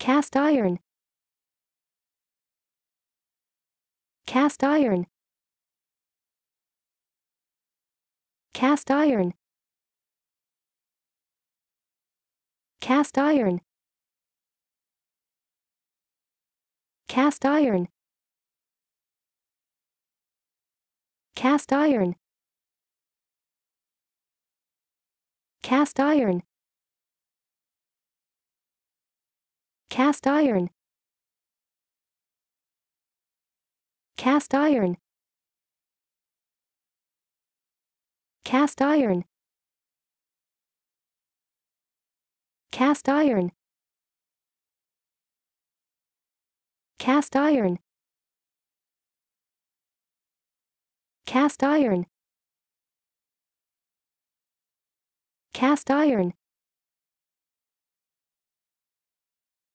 cast iron cast iron cast iron cast iron cast iron cast iron cast iron cast iron cast iron cast iron cast iron cast iron cast iron cast iron